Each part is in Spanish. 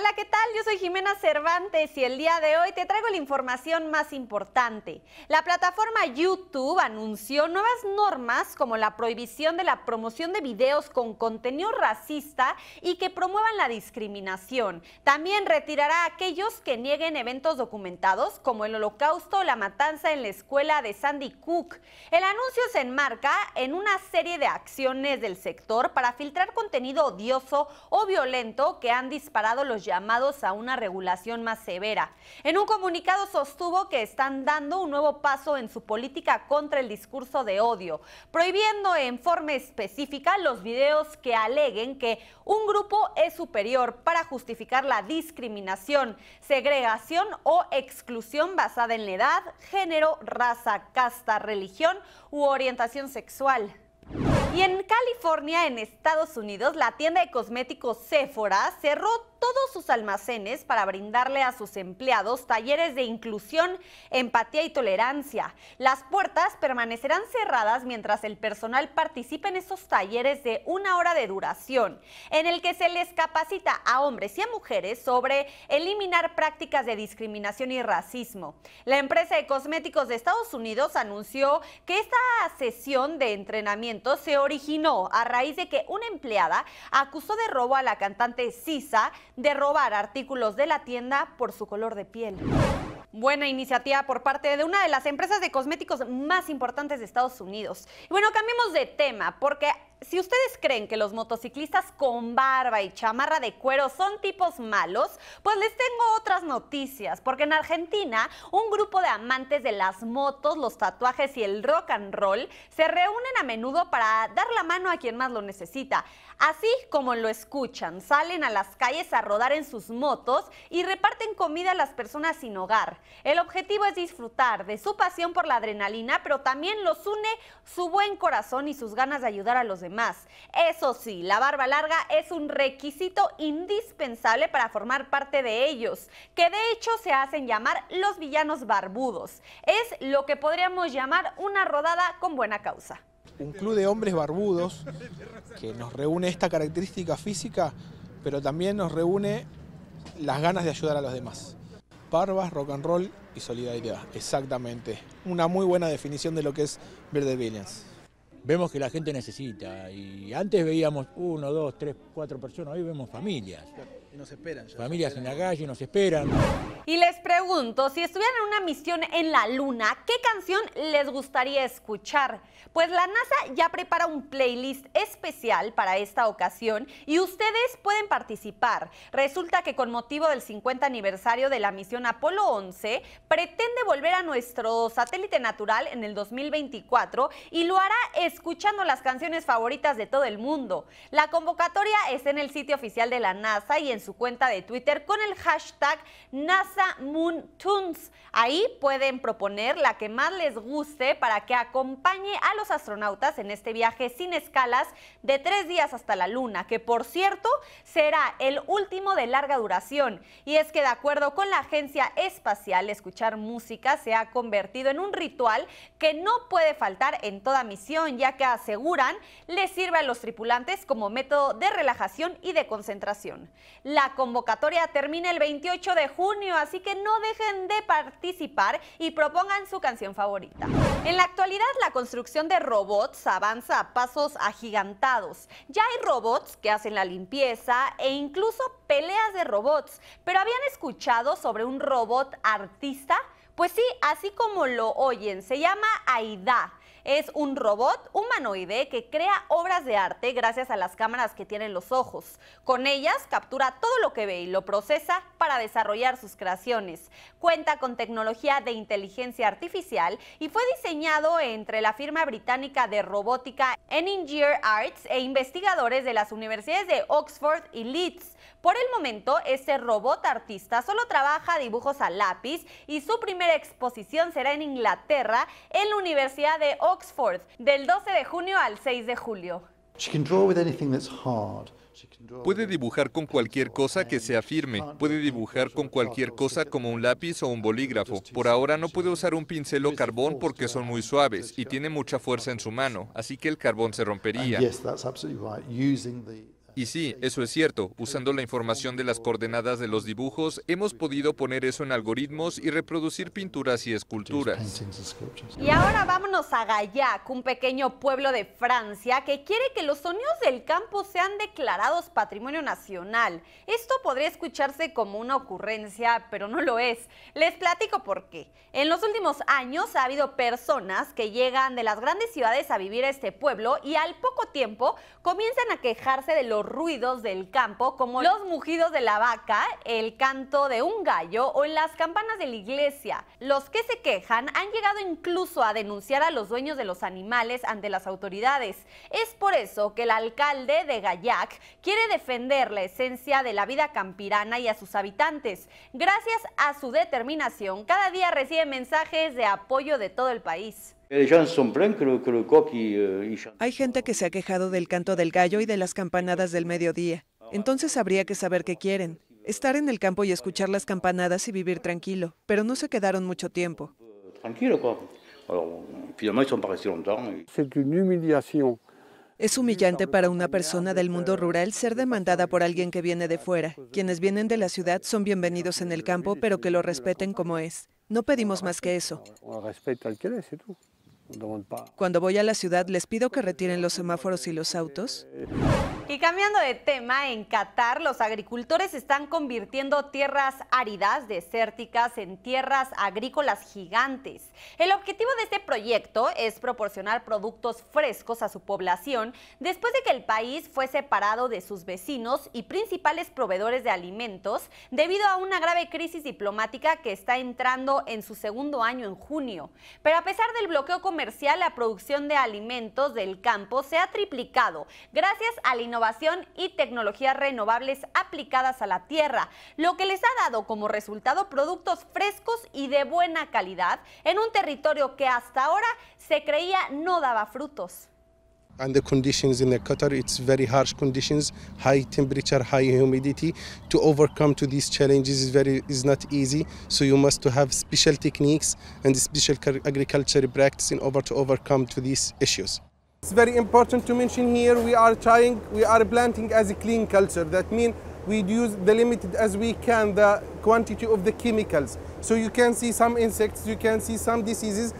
Hola, ¿qué tal? Yo soy Jimena Cervantes y el día de hoy te traigo la información más importante. La plataforma YouTube anunció nuevas normas como la prohibición de la promoción de videos con contenido racista y que promuevan la discriminación. También retirará a aquellos que nieguen eventos documentados como el holocausto o la matanza en la escuela de Sandy Cook. El anuncio se enmarca en una serie de acciones del sector para filtrar contenido odioso o violento que han disparado los llamados a una regulación más severa. En un comunicado sostuvo que están dando un nuevo paso en su política contra el discurso de odio, prohibiendo en forma específica los videos que aleguen que un grupo es superior para justificar la discriminación, segregación o exclusión basada en la edad, género, raza, casta, religión u orientación sexual. Y en California, en Estados Unidos, la tienda de cosméticos Sephora cerró todos sus almacenes para brindarle a sus empleados talleres de inclusión, empatía y tolerancia. Las puertas permanecerán cerradas mientras el personal participe en esos talleres de una hora de duración, en el que se les capacita a hombres y a mujeres sobre eliminar prácticas de discriminación y racismo. La empresa de cosméticos de Estados Unidos anunció que esta sesión de entrenamiento se originó a raíz de que una empleada acusó de robo a la cantante Sisa de robar artículos de la tienda por su color de piel. Buena iniciativa por parte de una de las empresas de cosméticos más importantes de Estados Unidos. Y bueno, cambiemos de tema porque si ustedes creen que los motociclistas con barba y chamarra de cuero son tipos malos, pues les tengo otras noticias, porque en Argentina un grupo de amantes de las motos, los tatuajes y el rock and roll se reúnen a menudo para dar la mano a quien más lo necesita. Así como lo escuchan, salen a las calles a rodar en sus motos y reparten comida a las personas sin hogar. El objetivo es disfrutar de su pasión por la adrenalina, pero también los une su buen corazón y sus ganas de ayudar a los demás más. Eso sí, la barba larga es un requisito indispensable para formar parte de ellos, que de hecho se hacen llamar los villanos barbudos. Es lo que podríamos llamar una rodada con buena causa. Un club de hombres barbudos que nos reúne esta característica física, pero también nos reúne las ganas de ayudar a los demás. Barbas, rock and roll y solidaridad. Exactamente. Una muy buena definición de lo que es Verde Villains vemos que la gente necesita. Y antes veíamos uno, dos, tres, cuatro personas, hoy vemos familias nos esperan. Familias en la calle nos esperan. Y les pregunto, si estuvieran en una misión en la luna, ¿qué canción les gustaría escuchar? Pues la NASA ya prepara un playlist especial para esta ocasión y ustedes pueden participar. Resulta que con motivo del 50 aniversario de la misión Apolo 11, pretende volver a nuestro satélite natural en el 2024 y lo hará escuchando las canciones favoritas de todo el mundo. La convocatoria es en el sitio oficial de la NASA y en su cuenta de Twitter con el hashtag NASA Moon Ahí pueden proponer la que más les guste para que acompañe a los astronautas en este viaje sin escalas de tres días hasta la Luna, que por cierto será el último de larga duración. Y es que de acuerdo con la Agencia Espacial, escuchar música se ha convertido en un ritual que no puede faltar en toda misión, ya que aseguran le sirve a los tripulantes como método de relajación y de concentración. La convocatoria termina el 28 de junio, así que no dejen de participar y propongan su canción favorita. En la actualidad, la construcción de robots avanza a pasos agigantados. Ya hay robots que hacen la limpieza e incluso peleas de robots. Pero ¿habían escuchado sobre un robot artista? Pues sí, así como lo oyen, se llama AIDA es un robot humanoide que crea obras de arte gracias a las cámaras que tienen los ojos. Con ellas captura todo lo que ve y lo procesa para desarrollar sus creaciones. Cuenta con tecnología de inteligencia artificial y fue diseñado entre la firma británica de robótica Engineer Arts e investigadores de las universidades de Oxford y Leeds. Por el momento, este robot artista solo trabaja dibujos a lápiz y su primera exposición será en Inglaterra, en la Universidad de Oxford, del 12 de junio al 6 de julio. Puede dibujar con cualquier cosa que sea firme, puede dibujar con cualquier cosa como un lápiz o un bolígrafo. Por ahora no puede usar un pincel o carbón porque son muy suaves y tiene mucha fuerza en su mano, así que el carbón se rompería. Y sí, eso es cierto. Usando la información de las coordenadas de los dibujos, hemos podido poner eso en algoritmos y reproducir pinturas y esculturas. Y ahora vámonos a Gaillac, un pequeño pueblo de Francia que quiere que los sonidos del campo sean declarados patrimonio nacional. Esto podría escucharse como una ocurrencia, pero no lo es. Les platico por qué. En los últimos años ha habido personas que llegan de las grandes ciudades a vivir a este pueblo y al poco tiempo comienzan a quejarse de los ruidos del campo como los mugidos de la vaca, el canto de un gallo o en las campanas de la iglesia. Los que se quejan han llegado incluso a denunciar a los dueños de los animales ante las autoridades. Es por eso que el alcalde de Gayac quiere defender la esencia de la vida campirana y a sus habitantes. Gracias a su determinación, cada día recibe mensajes de apoyo de todo el país. Eh, Hay gente que se ha quejado del canto del gallo y de las campanadas del mediodía. Entonces habría que saber qué quieren. Estar en el campo y escuchar las campanadas y vivir tranquilo, pero no se quedaron mucho tiempo. Pues. Es humillante para una persona del mundo rural ser demandada por alguien que viene de fuera. Quienes vienen de la ciudad son bienvenidos en el campo, pero que lo respeten como es. No pedimos más que eso. Cuando voy a la ciudad les pido que retiren los semáforos y los autos. Y cambiando de tema, en Qatar los agricultores están convirtiendo tierras áridas, desérticas, en tierras agrícolas gigantes. El objetivo de este proyecto es proporcionar productos frescos a su población después de que el país fue separado de sus vecinos y principales proveedores de alimentos debido a una grave crisis diplomática que está entrando en su segundo año en junio. Pero a pesar del bloqueo comercial, la producción de alimentos del campo se ha triplicado gracias a la innovación innovación y tecnologías renovables aplicadas a la tierra, lo que les ha dado como resultado productos frescos y de buena calidad en un territorio que hasta ahora se creía no daba frutos. and the conditions in Qatar, it's very harsh conditions, high temperature, high humidity. To overcome to these challenges is very is not easy. So you must to have special techniques and special agricultural practice in order to overcome to these issues. It's very important to mention here we are trying, we are planting as a clean culture. That means we use the limited as we can the quantity of the chemicals. So you can see some insects, you can see some diseases,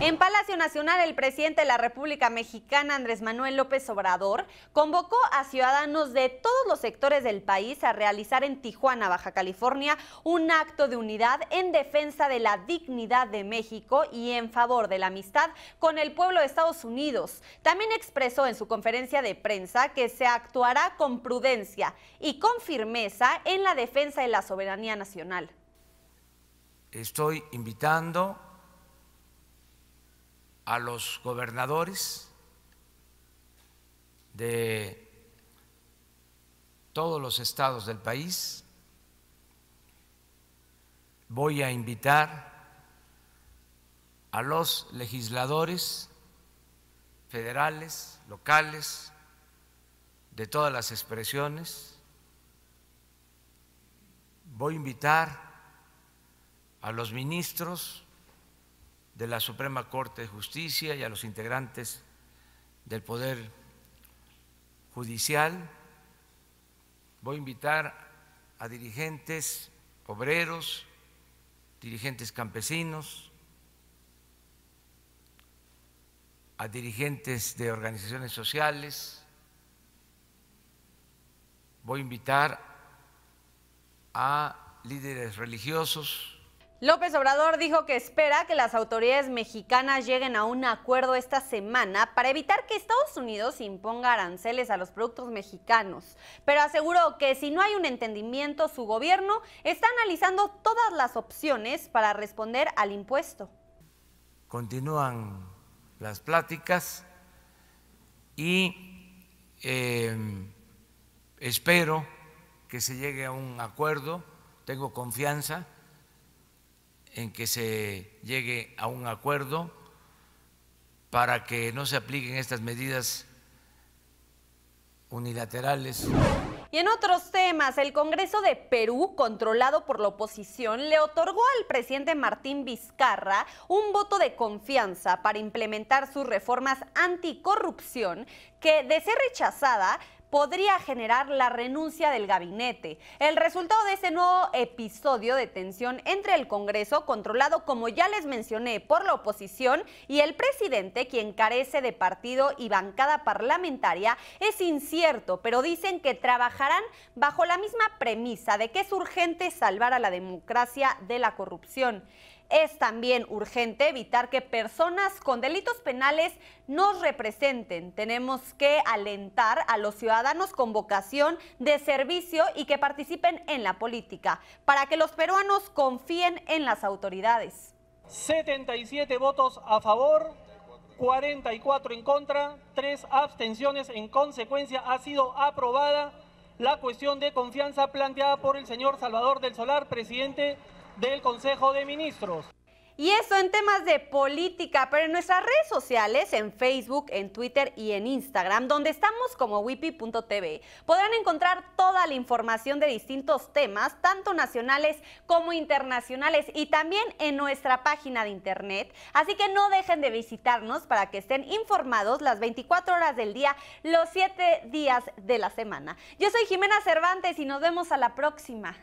En Palacio Nacional, el presidente de la República Mexicana, Andrés Manuel López Obrador, convocó a ciudadanos de todos los sectores del país a realizar en Tijuana, Baja California, un acto de unidad en defensa de la dignidad de México y en favor de la amistad con el pueblo de Estados Unidos. También expresó en su conferencia de prensa que se actuará con prudencia y con firmeza en la defensa de la soberanía nacional estoy invitando a los gobernadores de todos los estados del país, voy a invitar a los legisladores federales, locales, de todas las expresiones, voy a invitar a los ministros de la Suprema Corte de Justicia y a los integrantes del Poder Judicial. Voy a invitar a dirigentes obreros, dirigentes campesinos, a dirigentes de organizaciones sociales. Voy a invitar a líderes religiosos, López Obrador dijo que espera que las autoridades mexicanas lleguen a un acuerdo esta semana para evitar que Estados Unidos imponga aranceles a los productos mexicanos, pero aseguró que si no hay un entendimiento, su gobierno está analizando todas las opciones para responder al impuesto. Continúan las pláticas y eh, espero que se llegue a un acuerdo, tengo confianza en que se llegue a un acuerdo para que no se apliquen estas medidas unilaterales. Y en otros temas, el Congreso de Perú, controlado por la oposición, le otorgó al presidente Martín Vizcarra un voto de confianza para implementar sus reformas anticorrupción que, de ser rechazada, podría generar la renuncia del gabinete. El resultado de ese nuevo episodio de tensión entre el Congreso, controlado como ya les mencioné por la oposición, y el presidente, quien carece de partido y bancada parlamentaria, es incierto, pero dicen que trabajarán bajo la misma premisa de que es urgente salvar a la democracia de la corrupción. Es también urgente evitar que personas con delitos penales nos representen. Tenemos que alentar a los ciudadanos con vocación de servicio y que participen en la política, para que los peruanos confíen en las autoridades. 77 votos a favor, 44 en contra, 3 abstenciones. En consecuencia, ha sido aprobada la cuestión de confianza planteada por el señor Salvador del Solar, presidente del Consejo de Ministros. Y eso en temas de política, pero en nuestras redes sociales, en Facebook, en Twitter y en Instagram, donde estamos como wipi.tv, podrán encontrar toda la información de distintos temas, tanto nacionales como internacionales, y también en nuestra página de internet. Así que no dejen de visitarnos para que estén informados las 24 horas del día, los 7 días de la semana. Yo soy Jimena Cervantes y nos vemos a la próxima.